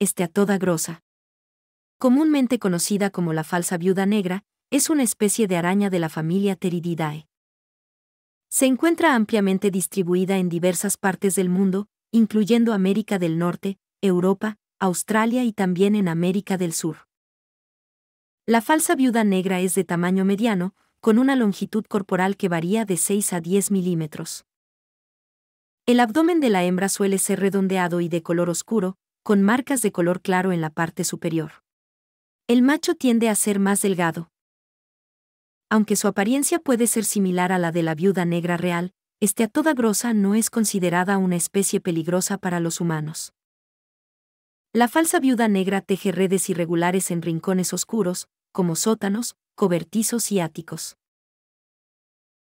este a toda grosa. Comúnmente conocida como la falsa viuda negra, es una especie de araña de la familia Pterididae. Se encuentra ampliamente distribuida en diversas partes del mundo, incluyendo América del Norte, Europa, Australia y también en América del Sur. La falsa viuda negra es de tamaño mediano, con una longitud corporal que varía de 6 a 10 milímetros. El abdomen de la hembra suele ser redondeado y de color oscuro, con marcas de color claro en la parte superior. El macho tiende a ser más delgado. Aunque su apariencia puede ser similar a la de la viuda negra real, este a toda grosa no es considerada una especie peligrosa para los humanos. La falsa viuda negra teje redes irregulares en rincones oscuros, como sótanos, cobertizos y áticos.